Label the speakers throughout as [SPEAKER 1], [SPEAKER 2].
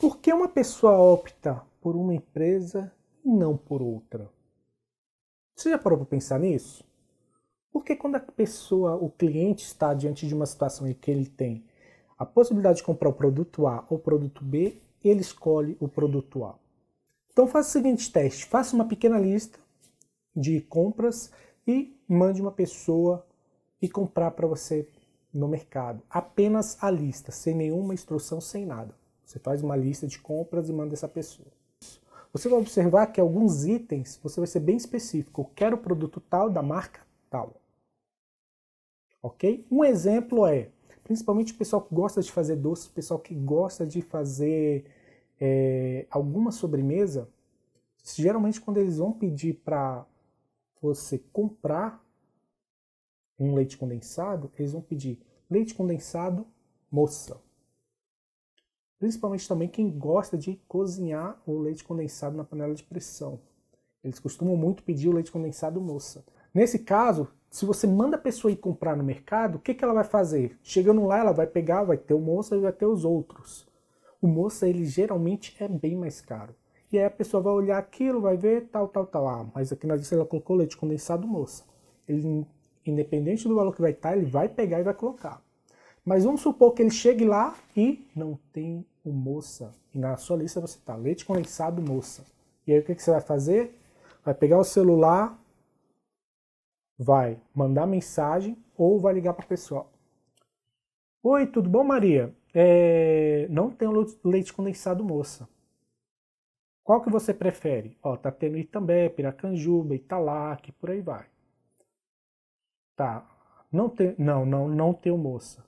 [SPEAKER 1] Por que uma pessoa opta por uma empresa e não por outra? Você já parou para pensar nisso? Porque quando a pessoa, o cliente está diante de uma situação em que ele tem a possibilidade de comprar o produto A ou o produto B, ele escolhe o produto A. Então faça o seguinte teste, faça uma pequena lista de compras e mande uma pessoa ir comprar para você no mercado. Apenas a lista, sem nenhuma instrução, sem nada. Você faz uma lista de compras e manda essa pessoa. Você vai observar que alguns itens você vai ser bem específico. Eu quero o produto tal da marca tal. Ok? Um exemplo é, principalmente o pessoal que gosta de fazer doces, o pessoal que gosta de fazer é, alguma sobremesa, geralmente quando eles vão pedir para você comprar um leite condensado, eles vão pedir leite condensado moça. Principalmente também quem gosta de cozinhar o leite condensado na panela de pressão. Eles costumam muito pedir o leite condensado moça. Nesse caso, se você manda a pessoa ir comprar no mercado, o que, que ela vai fazer? Chegando lá, ela vai pegar, vai ter o moça e vai ter os outros. O moça, ele geralmente é bem mais caro. E aí a pessoa vai olhar aquilo, vai ver tal, tal, tal. Ah, mas aqui na lista ela colocou leite condensado moça. Ele, independente do valor que vai estar, ele vai pegar e vai colocar. Mas vamos supor que ele chegue lá e não tem o moça. E na sua lista você tá leite condensado moça. E aí o que, que você vai fazer? Vai pegar o celular, vai mandar mensagem ou vai ligar para o pessoal. Oi, tudo bom, Maria? É, não tem leite condensado moça. Qual que você prefere? Ó, tá tendo Itambé, Piracanjuba, italaque por aí vai. Tá. Não tem, não, não, não tem moça.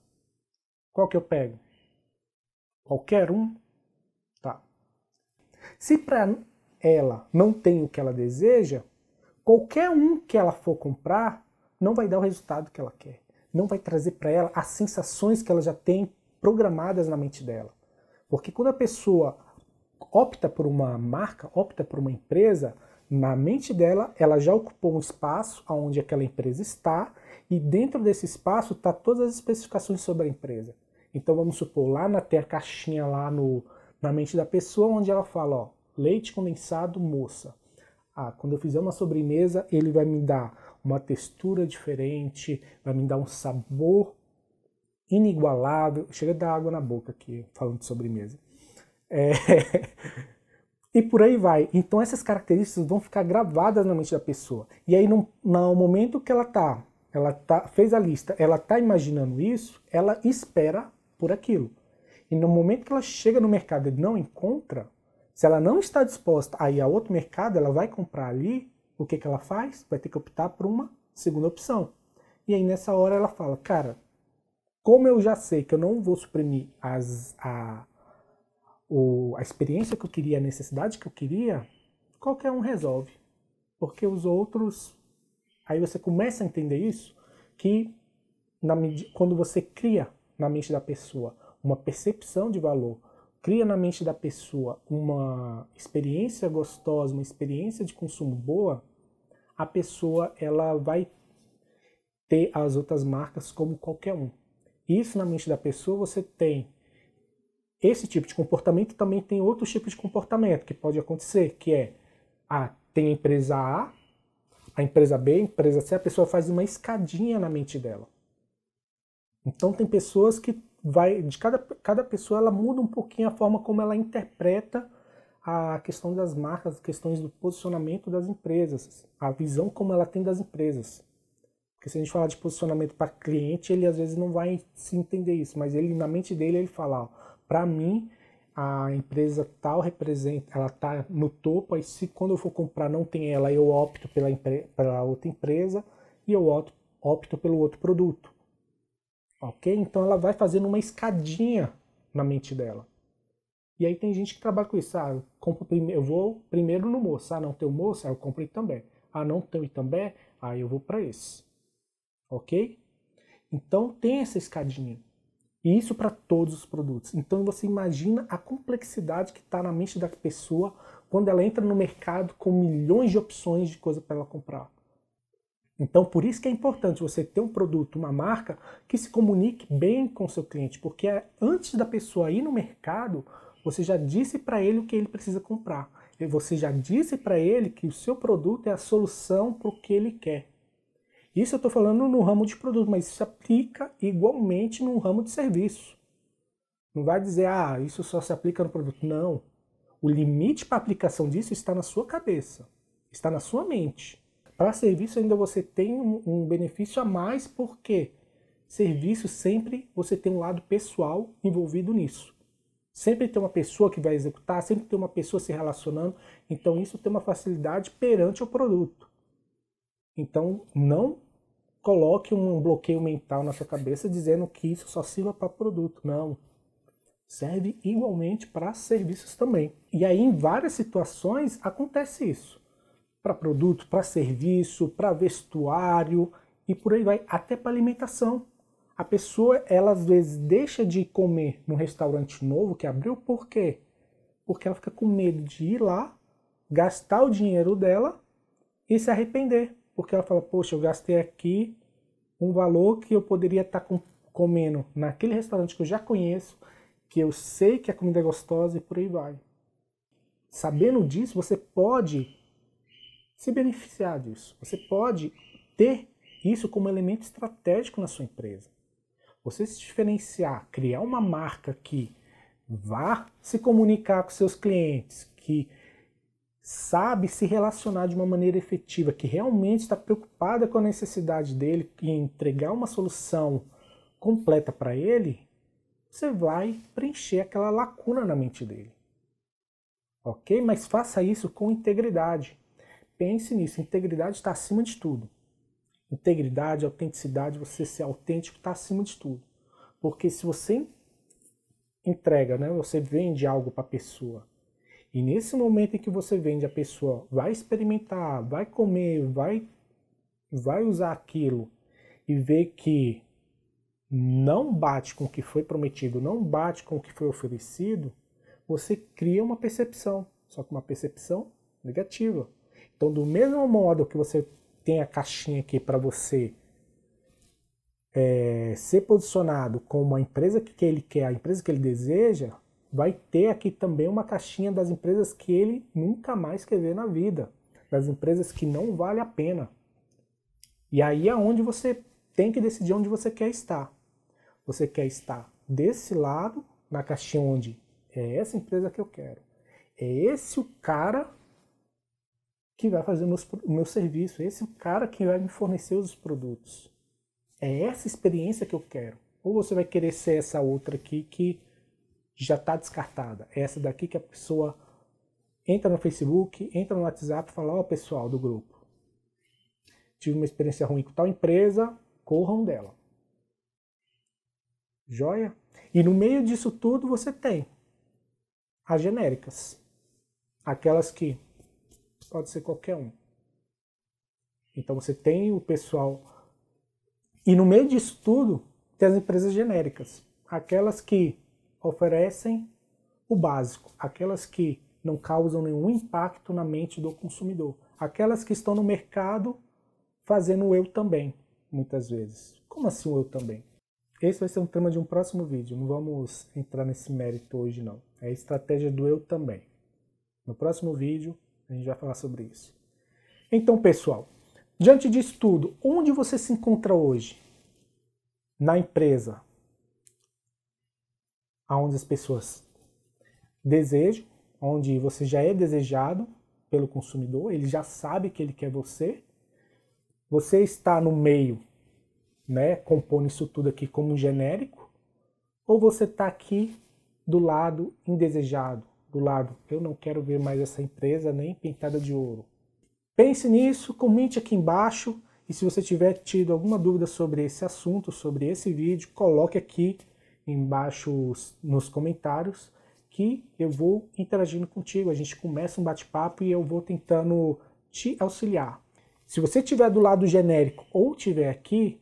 [SPEAKER 1] Qual que eu pego? Qualquer um? Tá. Se para ela não tem o que ela deseja, qualquer um que ela for comprar não vai dar o resultado que ela quer. Não vai trazer para ela as sensações que ela já tem programadas na mente dela. Porque quando a pessoa opta por uma marca, opta por uma empresa, na mente dela, ela já ocupou um espaço onde aquela empresa está, e dentro desse espaço está todas as especificações sobre a empresa. Então vamos supor, lá na ter a caixinha lá no, na mente da pessoa, onde ela fala, ó, leite condensado moça. Ah, quando eu fizer uma sobremesa, ele vai me dar uma textura diferente, vai me dar um sabor inigualável. Chega da água na boca aqui, falando de sobremesa. É... e por aí vai. Então essas características vão ficar gravadas na mente da pessoa. E aí no, no momento que ela tá, ela tá, fez a lista, ela tá imaginando isso, ela espera por aquilo. E no momento que ela chega no mercado e não encontra, se ela não está disposta a ir a outro mercado, ela vai comprar ali, o que, que ela faz? Vai ter que optar por uma segunda opção. E aí nessa hora ela fala, cara, como eu já sei que eu não vou suprimir as, a, o, a experiência que eu queria, a necessidade que eu queria, qualquer um resolve. Porque os outros. Aí você começa a entender isso, que na, quando você cria na mente da pessoa uma percepção de valor, cria na mente da pessoa uma experiência gostosa, uma experiência de consumo boa, a pessoa ela vai ter as outras marcas como qualquer um. Isso na mente da pessoa você tem esse tipo de comportamento também tem outros tipos de comportamento que pode acontecer, que é ah, tem a empresa A, a empresa B, a empresa C, a pessoa faz uma escadinha na mente dela. Então tem pessoas que vai de cada, cada pessoa ela muda um pouquinho a forma como ela interpreta a questão das marcas, questões do posicionamento das empresas, a visão como ela tem das empresas. Porque se a gente falar de posicionamento para cliente, ele às vezes não vai se entender isso, mas ele na mente dele ele fala, ó, para mim, a empresa tal representa, ela está no topo, aí se quando eu for comprar não tem ela, eu opto pela, pela outra empresa e eu opto, opto pelo outro produto. Ok? Então ela vai fazendo uma escadinha na mente dela. E aí tem gente que trabalha com isso. Ah, eu, compro eu vou primeiro no moço. Ah, não tem o moço? aí ah, eu compro também. Ah, não tem também? aí ah, eu vou para esse. Ok? Então tem essa escadinha. E isso para todos os produtos. Então você imagina a complexidade que está na mente da pessoa quando ela entra no mercado com milhões de opções de coisa para ela comprar. Então, por isso que é importante você ter um produto, uma marca que se comunique bem com o seu cliente, porque é antes da pessoa ir no mercado, você já disse para ele o que ele precisa comprar. Você já disse para ele que o seu produto é a solução para o que ele quer. Isso eu estou falando no ramo de produto, mas isso se aplica igualmente no ramo de serviço. Não vai dizer, ah, isso só se aplica no produto. Não. O limite para aplicação disso está na sua cabeça, está na sua mente. Para serviço ainda você tem um, um benefício a mais, porque serviço sempre você tem um lado pessoal envolvido nisso. Sempre tem uma pessoa que vai executar, sempre tem uma pessoa se relacionando, então isso tem uma facilidade perante o produto. Então, não coloque um bloqueio mental na sua cabeça dizendo que isso só sirva para produto. Não. Serve igualmente para serviços também. E aí, em várias situações, acontece isso. Para produto, para serviço, para vestuário e por aí vai, até para alimentação. A pessoa, ela às vezes deixa de comer num restaurante novo que abriu, por quê? Porque ela fica com medo de ir lá, gastar o dinheiro dela e se arrepender porque ela fala, poxa, eu gastei aqui um valor que eu poderia estar tá comendo naquele restaurante que eu já conheço, que eu sei que a comida é gostosa e por aí vai. Sabendo disso, você pode se beneficiar disso. Você pode ter isso como elemento estratégico na sua empresa. Você se diferenciar, criar uma marca que vá se comunicar com seus clientes, que sabe se relacionar de uma maneira efetiva, que realmente está preocupada com a necessidade dele e entregar uma solução completa para ele, você vai preencher aquela lacuna na mente dele. Ok? Mas faça isso com integridade. Pense nisso. Integridade está acima de tudo. Integridade, autenticidade, você ser autêntico está acima de tudo. Porque se você entrega, né, você vende algo para a pessoa e nesse momento em que você vende, a pessoa vai experimentar, vai comer, vai, vai usar aquilo e ver que não bate com o que foi prometido, não bate com o que foi oferecido, você cria uma percepção, só que uma percepção negativa. Então, do mesmo modo que você tem a caixinha aqui para você é, ser posicionado como a empresa que ele quer, a empresa que ele deseja, vai ter aqui também uma caixinha das empresas que ele nunca mais quer ver na vida, das empresas que não vale a pena. E aí é onde você tem que decidir onde você quer estar. Você quer estar desse lado, na caixinha onde é essa empresa que eu quero. É esse o cara que vai fazer meus, o meu serviço, é esse o cara que vai me fornecer os produtos. É essa experiência que eu quero. Ou você vai querer ser essa outra aqui que já está descartada. É essa daqui que a pessoa entra no Facebook, entra no WhatsApp e fala, ó oh, pessoal do grupo, tive uma experiência ruim com tal empresa, corram dela. Joia? E no meio disso tudo você tem as genéricas. Aquelas que pode ser qualquer um. Então você tem o pessoal. E no meio disso tudo tem as empresas genéricas. Aquelas que oferecem o básico, aquelas que não causam nenhum impacto na mente do consumidor, aquelas que estão no mercado fazendo eu também, muitas vezes. Como assim eu também? Esse vai ser um tema de um próximo vídeo, não vamos entrar nesse mérito hoje não. É a estratégia do eu também. No próximo vídeo a gente vai falar sobre isso. Então, pessoal, diante disso tudo, onde você se encontra hoje? Na empresa, aonde as pessoas desejam, onde você já é desejado pelo consumidor, ele já sabe que ele quer você. Você está no meio, né, compondo isso tudo aqui como um genérico, ou você está aqui do lado indesejado, do lado eu não quero ver mais essa empresa nem pintada de ouro. Pense nisso, comente aqui embaixo e se você tiver tido alguma dúvida sobre esse assunto, sobre esse vídeo, coloque aqui embaixo nos comentários que eu vou interagindo contigo. A gente começa um bate-papo e eu vou tentando te auxiliar. Se você estiver do lado genérico ou estiver aqui,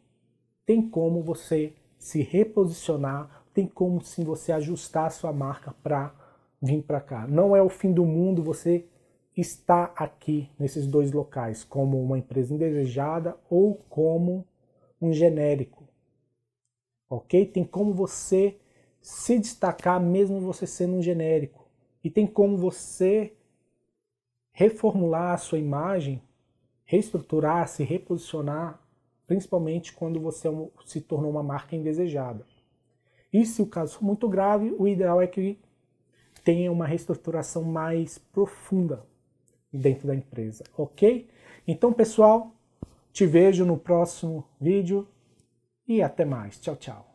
[SPEAKER 1] tem como você se reposicionar, tem como sim você ajustar a sua marca para vir para cá. Não é o fim do mundo você está aqui nesses dois locais, como uma empresa indesejada ou como um genérico ok? Tem como você se destacar mesmo você sendo um genérico. E tem como você reformular a sua imagem, reestruturar, se reposicionar, principalmente quando você é se tornou uma marca indesejada. E se o caso for muito grave, o ideal é que tenha uma reestruturação mais profunda dentro da empresa, ok? Então, pessoal, te vejo no próximo vídeo e até mais. Tchau, tchau.